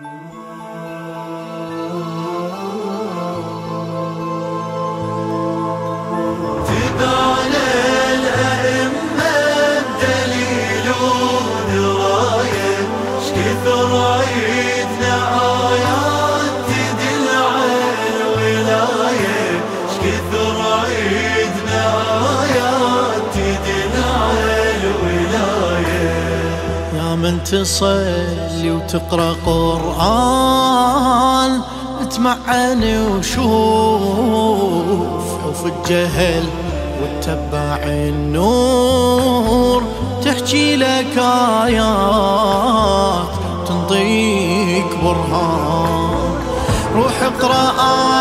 Oh. من تصلي وتقرا قران اتمعن وشوف شوف الجهل وتتبع النور تحكي لك آيات تنطيك برهان روح اقرأ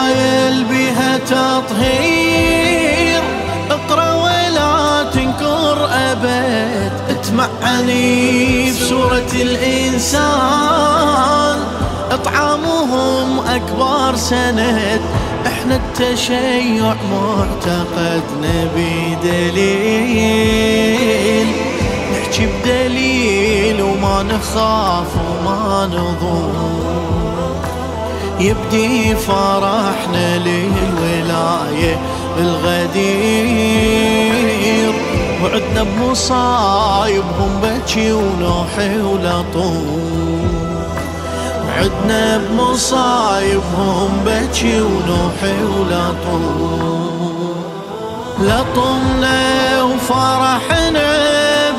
آية بها تطهير يعني بصورة صورة الإنسان اطعامهم أكبر سند احنا التشيع معتقدنا بدليل نحكي بدليل وما نخاف وما نظن يبدي فرحنا للولاية الغدير وعدنا بمصايبهم بكي ونوحي طول وعدنا بمصايبهم بكي ونوحي ولطول لطمنا وفرحنا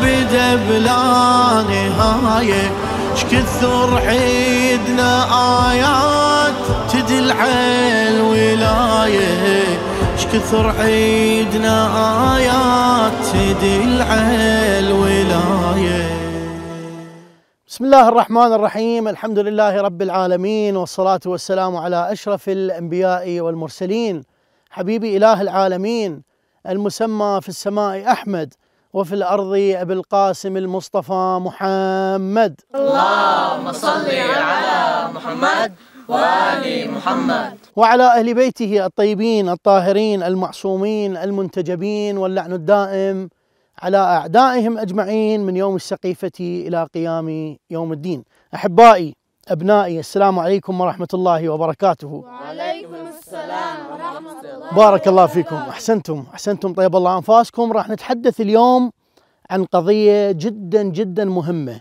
بدا بلا نهايه شكثر عيدنا آيات تدل على الولاية شكثر عيدنا آيات راشد العيل ولايه بسم الله الرحمن الرحيم الحمد لله رب العالمين والصلاة والسلام على أشرف الأنبياء والمرسلين حبيبي إله العالمين المسمى في السماء أحمد وفي الأرض أبي القاسم المصطفى محمد اللهم صل على محمد وآل محمد وعلى أهل بيته الطيبين الطاهرين المعصومين المنتجبين واللعن الدائم على أعدائهم أجمعين من يوم السقيفة إلى قيام يوم الدين أحبائي أبنائي السلام عليكم ورحمة الله وبركاته وعليكم السلام ورحمة الله بارك الله فيكم أحسنتم أحسنتم طيب الله أنفاسكم راح نتحدث اليوم عن قضية جدا جدا مهمة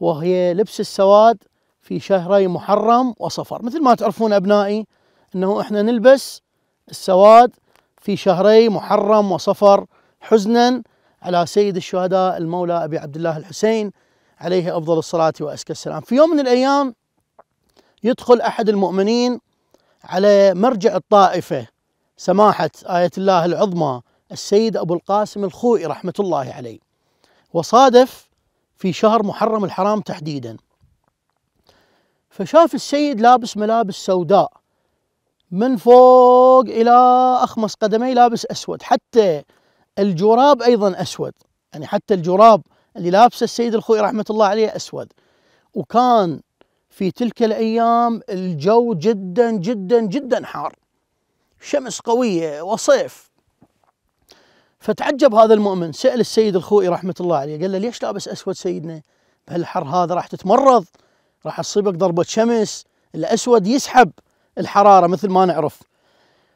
وهي لبس السواد في شهري محرم وصفر مثل ما تعرفون أبنائي أنه إحنا نلبس السواد في شهري محرم وصفر حزنا على سيد الشهداء المولى أبي عبد الله الحسين عليه أفضل الصلاة وأزكى السلام في يوم من الأيام يدخل أحد المؤمنين على مرجع الطائفة سماحة آية الله العظمى السيد أبو القاسم الخوئي رحمة الله عليه وصادف في شهر محرم الحرام تحديدا فشاف السيد لابس ملابس سوداء من فوق إلى أخمص قدمي لابس أسود حتى الجراب أيضا أسود يعني حتى الجراب اللي لابسه السيد الخوي رحمة الله عليه أسود وكان في تلك الأيام الجو جدا جدا جدا حار شمس قوية وصيف فتعجب هذا المؤمن سأل السيد الخوئي رحمة الله عليه قال له ليش لابس أسود سيدنا بهالحر هذا راح تتمرض راح تصيبك ضربة شمس الأسود يسحب الحرارة مثل ما نعرف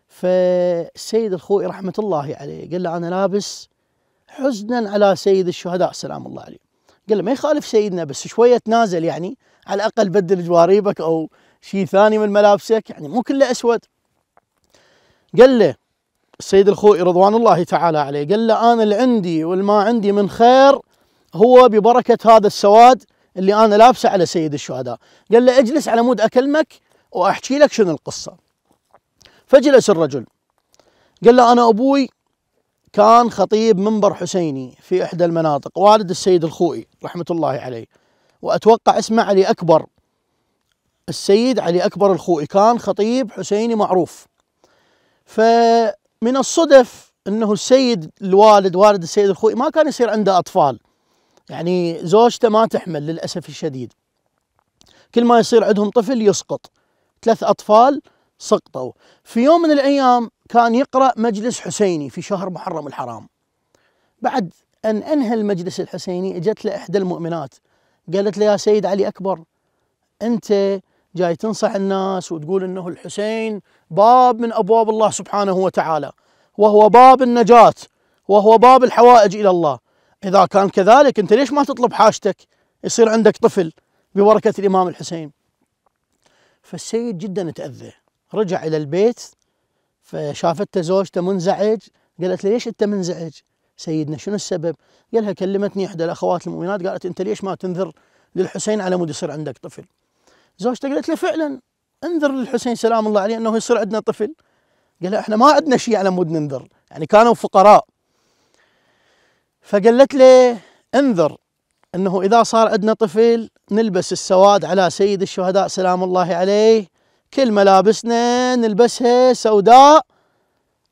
فالسيد الخوئي رحمة الله عليه قال له أنا لابس حزنا على سيد الشهداء سلام الله عليه قال له ما يخالف سيدنا بس شوية تنازل يعني على الأقل بدل جواريبك أو شيء ثاني من ملابسك يعني مو كله أسود قال له السيد الخوئي رضوان الله تعالى عليه قال له أنا اللي عندي والما عندي من خير هو ببركة هذا السواد اللي انا لابسه على سيد الشهداء قال له اجلس على مود اكلمك واحكي لك شنو القصه فجلس الرجل قال له انا ابوي كان خطيب منبر حسيني في احدى المناطق والد السيد الخوئي رحمه الله عليه واتوقع اسمه علي اكبر السيد علي اكبر الخوئي كان خطيب حسيني معروف فمن الصدف انه السيد الوالد والد السيد الخوئي ما كان يصير عنده اطفال يعني زوجته ما تحمل للأسف الشديد كل ما يصير عندهم طفل يسقط ثلاث أطفال سقطوا في يوم من الأيام كان يقرأ مجلس حسيني في شهر محرم الحرام بعد أن أنهى المجلس الحسيني اجت له إحدى المؤمنات قالت له يا سيد علي أكبر أنت جاي تنصح الناس وتقول أنه الحسين باب من أبواب الله سبحانه وتعالى وهو باب النجاة وهو باب الحوائج إلى الله إذا كان كذلك أنت ليش ما تطلب حاجتك يصير عندك طفل ببركة الإمام الحسين فالسيد جدا تأذى رجع إلى البيت فشافته زوجته منزعج قالت ليش أنت منزعج سيدنا شنو السبب قال لها كلمتني إحدى الأخوات المؤمنات قالت أنت ليش ما تنذر للحسين على مود يصير عندك طفل زوجته قالت له فعلا انذر للحسين سلام الله عليه أنه يصير عندنا طفل قال احنا ما عندنا شيء على مود ننذر يعني كانوا فقراء فقالت لي انذر انه اذا صار عندنا طفل نلبس السواد على سيد الشهداء سلام الله عليه كل ملابسنا نلبسها سوداء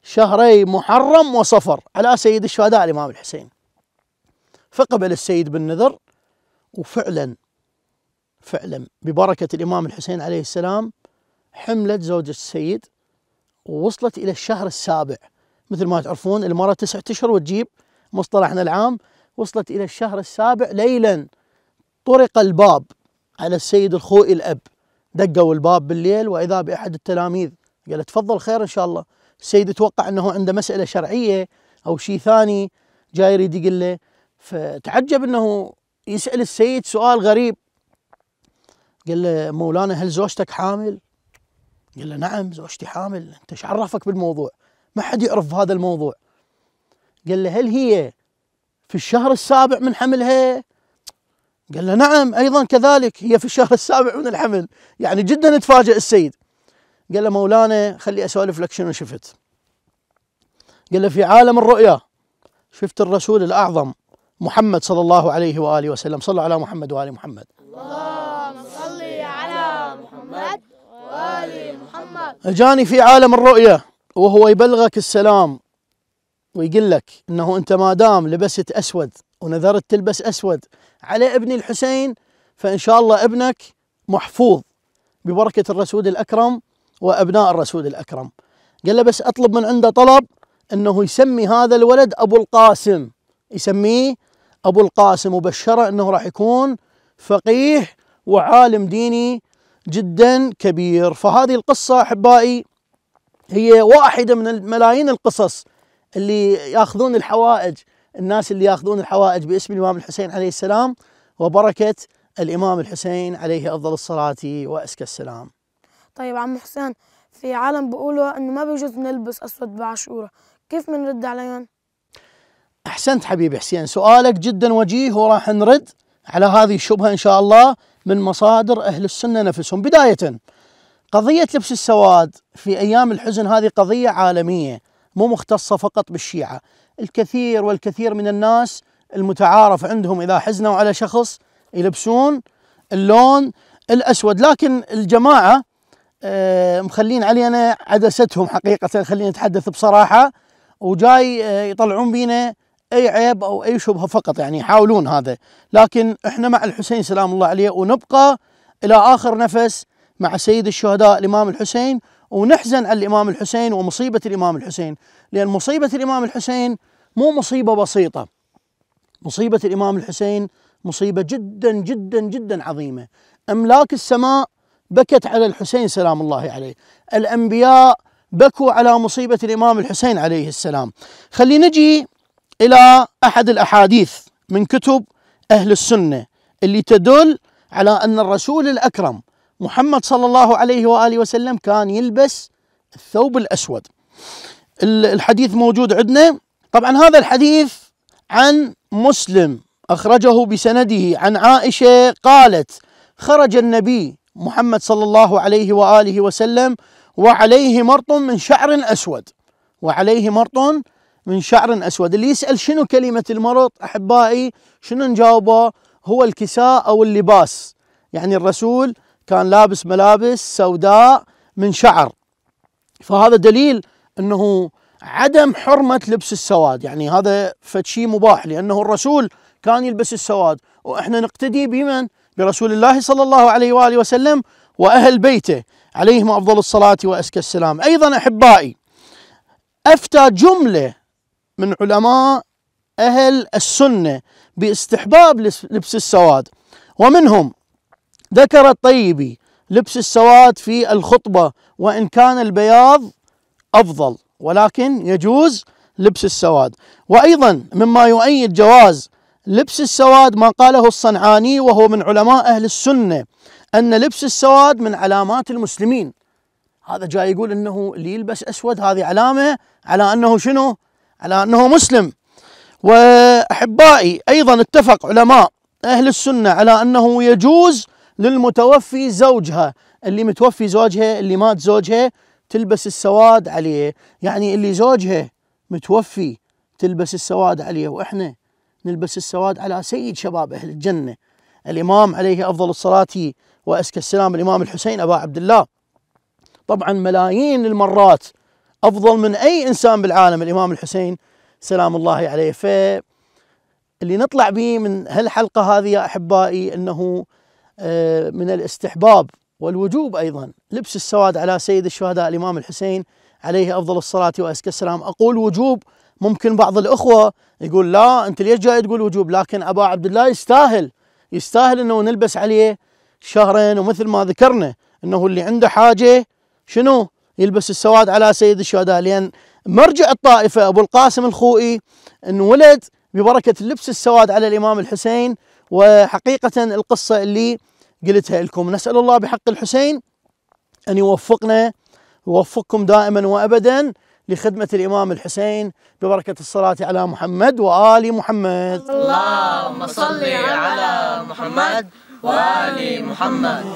شهري محرم وصفر على سيد الشهداء الامام الحسين فقبل السيد بالنذر وفعلا فعلا ببركه الامام الحسين عليه السلام حملت زوجة السيد ووصلت الى الشهر السابع مثل ما تعرفون المرأة تسعة اشهر وتجيب مصطلحنا العام وصلت إلى الشهر السابع ليلا طرق الباب على السيد الخوئي الأب دقوا الباب بالليل وإذا بأحد التلاميذ قال تفضل خير إن شاء الله السيد يتوقع أنه عنده مسألة شرعية أو شيء ثاني جاي يريد يقول له فتعجب أنه يسأل السيد سؤال غريب قال له مولانا هل زوجتك حامل؟ قال له نعم زوجتي حامل انت ايش عرفك بالموضوع؟ ما حد يعرف هذا الموضوع قال له هل هي في الشهر السابع من حملها قال له نعم أيضا كذلك هي في الشهر السابع من الحمل يعني جدا تفاجئ السيد قال له مولانا خلي أسولف لك شنو شفت قال له في عالم الرؤيا شفت الرسول الأعظم محمد صلى الله عليه وآله وسلم صلى على محمد وآل محمد اللهم صل على محمد وآل محمد أجاني في عالم الرؤيا وهو يبلغك السلام ويقول لك انه انت ما دام لبست اسود ونذرت تلبس اسود على ابني الحسين فان شاء الله ابنك محفوظ ببركه الرسول الاكرم وابناء الرسول الاكرم. قال له بس اطلب من عنده طلب انه يسمي هذا الولد ابو القاسم يسميه ابو القاسم وبشره انه راح يكون فقيه وعالم ديني جدا كبير فهذه القصه احبائي هي واحده من الملايين القصص اللي ياخذون الحوائج الناس اللي ياخذون الحوائج باسم الامام الحسين عليه السلام وبركه الامام الحسين عليه افضل الصلاه وازكى السلام. طيب عم حسين في عالم بيقولوا انه ما بيجوز نلبس اسود بعاشوره، كيف بنرد عليهم؟ احسنت حبيبي حسين، سؤالك جدا وجيه وراح نرد على هذه الشبهه ان شاء الله من مصادر اهل السنه نفسهم، بدايه قضيه لبس السواد في ايام الحزن هذه قضيه عالميه. مو مختصة فقط بالشيعة الكثير والكثير من الناس المتعارف عندهم إذا حزنوا على شخص يلبسون اللون الأسود لكن الجماعة آه، مخلين علينا عدستهم حقيقة خلينا نتحدث بصراحة وجاي آه، يطلعون بينا أي عيب أو أي شبهة فقط يعني يحاولون هذا لكن إحنا مع الحسين سلام الله عليه ونبقى إلى آخر نفس مع سيد الشهداء الإمام الحسين ونحزن على الإمام الحسين ومصيبة الإمام الحسين لأن مصيبة الإمام الحسين مو مصيبة بسيطة مصيبة الإمام الحسين مصيبة جدا جدا جدا عظيمة أملاك السماء بكت على الحسين سلام الله عليه الأنبياء بكوا على مصيبة الإمام الحسين عليه السلام خلينا نجي إلى أحد الأحاديث من كتب أهل السنة اللي تدل على أن الرسول الأكرم محمد صلى الله عليه وآله وسلم كان يلبس الثوب الأسود الحديث موجود عندنا طبعا هذا الحديث عن مسلم أخرجه بسنده عن عائشة قالت خرج النبي محمد صلى الله عليه وآله وسلم وعليه مرط من شعر أسود وعليه مرط من شعر أسود اللي يسأل شنو كلمة المرط أحبائي شنو نجاوبه هو الكساء أو اللباس يعني الرسول كان لابس ملابس سوداء من شعر فهذا دليل انه عدم حرمه لبس السواد يعني هذا فشي مباح لانه الرسول كان يلبس السواد واحنا نقتدي بمن برسول الله صلى الله عليه واله وسلم واهل بيته عليهم افضل الصلاه وازكى السلام ايضا احبائي افتى جمله من علماء اهل السنه باستحباب لبس السواد ومنهم ذكر الطيبي لبس السواد في الخطبة وإن كان البياض أفضل ولكن يجوز لبس السواد وأيضا مما يؤيد جواز لبس السواد ما قاله الصنعاني وهو من علماء أهل السنة أن لبس السواد من علامات المسلمين هذا جاي يقول أنه اللي يلبس أسود هذه علامة على أنه شنو؟ على أنه مسلم وأحبائي أيضا اتفق علماء أهل السنة على أنه يجوز للمتوفي زوجها اللي متوفي زوجها اللي مات زوجها تلبس السواد عليه يعني اللي زوجها متوفي تلبس السواد عليه وإحنا نلبس السواد على سيد شباب أهل الجنة الإمام عليه أفضل الصلاة وأزكى السلام الإمام الحسين أبا عبد الله طبعا ملايين المرات أفضل من أي إنسان بالعالم الإمام الحسين سلام الله عليه ف اللي نطلع به من هالحلقة هذه يا أحبائي أنه آه، من الاستحباب والوجوب أيضا لبس السواد على سيد الشهداء الإمام الحسين عليه أفضل الصلاة وأزكى السلام أقول وجوب ممكن بعض الأخوة يقول لا أنت ليش جاي تقول وجوب لكن أبا عبد الله يستاهل يستاهل أنه نلبس عليه شهرين ومثل ما ذكرنا أنه اللي عنده حاجة شنو يلبس السواد على سيد الشهداء لأن مرجع الطائفة أبو القاسم الخوئي أنه ولد ببركة لبس السواد على الإمام الحسين وحقيقة القصة اللي قلتها لكم نسأل الله بحق الحسين أن يوفقنا ويوفقكم دائما وأبدا لخدمة الإمام الحسين ببركة الصلاة على محمد وآل محمد اللهم صل على محمد وآل محمد